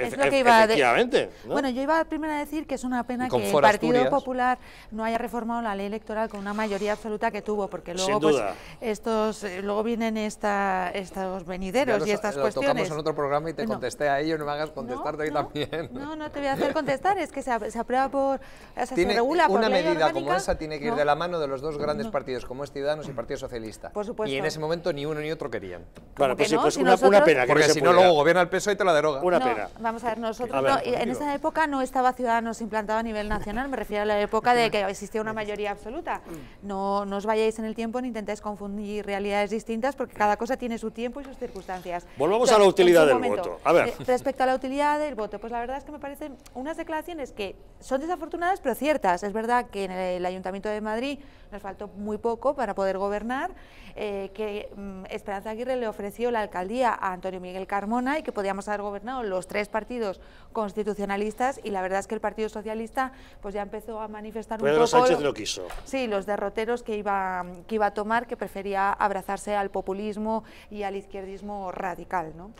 es lo que iba a Bueno, yo iba primero a decir que es una pena que el Partido Popular no haya reformado la ley electoral con una mayoría absoluta que tuvo, porque luego pues, estos eh, luego vienen esta, estos venideros y estas lo tocamos en otro programa y te contesté a ello, no me hagas contestar de también. No, no te voy a hacer contestar, es que se, aprueba por, o se regula por una medida como esa tiene que ir de la mano de los dos grandes partidos, como es Ciudadanos y Partido Socialista. Y en ese momento ni uno ni otro querían. Bueno, pues, sí, pues una, pena. porque si no luego gobierna el PSOE y te la deroga. Una pena vamos a ver, nosotros en esa época no estaba Ciudadanos implantado a nivel nacional, me refiero a la época de que existía una mayoría absoluta. No, no os vayáis en el tiempo ni intentáis confundir realidades distintas porque cada cosa tiene su tiempo y sus circunstancias. Volvamos a la utilidad del voto. A ver. Eh, respecto a la utilidad del voto, pues la verdad es que me parecen unas declaraciones que son desafortunadas pero ciertas. Es verdad que en el Ayuntamiento de Madrid nos faltó muy poco para poder gobernar, eh, que mm, Esperanza Aguirre le ofreció la alcaldía a Antonio Miguel Carmona y que podíamos haber gobernado los tres partidos constitucionalistas y la verdad es que el Partido Socialista pues ya empezó a manifestar un poco... Sánchez no quiso. Sí, los derroteros que iba, que iba a tomar, que prefería abrazarse al populismo y al izquierdismo radical. ¿no?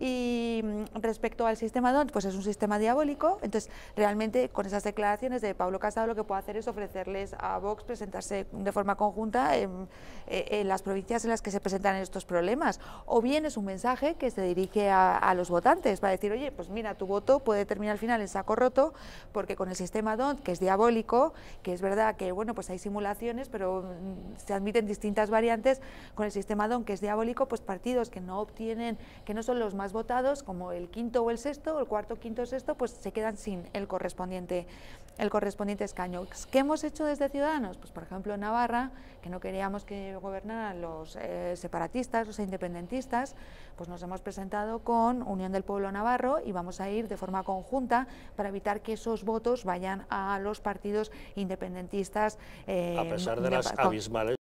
Y respecto al sistema Don, pues es un sistema diabólico, entonces realmente con esas declaraciones de Pablo Casado lo que puede hacer es ofrecerles a Vox presentarse de forma conjunta en, eh, las provincias en las que se presentan estos problemas, o bien es un mensaje que se dirige a, los votantes, para decir, oye, pues pues mira, tu voto puede terminar al final en saco roto, porque con el sistema DON, que es diabólico, que es verdad que, bueno, pues hay simulaciones, pero mm, se admiten distintas variantes, con el sistema DON que es diabólico, pues partidos que no obtienen, que no son los más votados, como el quinto o el sexto, o el cuarto, quinto, o sexto, pues se quedan sin el correspondiente el correspondiente escaño. ¿Qué hemos hecho desde Ciudadanos? Pues, por ejemplo, en Navarra, que no queríamos que gobernaran los eh, separatistas, los independentistas, pues nos hemos presentado con Unión del Pueblo Navarro y vamos a ir de forma conjunta para evitar que esos votos vayan a los partidos independentistas. Eh, a pesar de las abismales.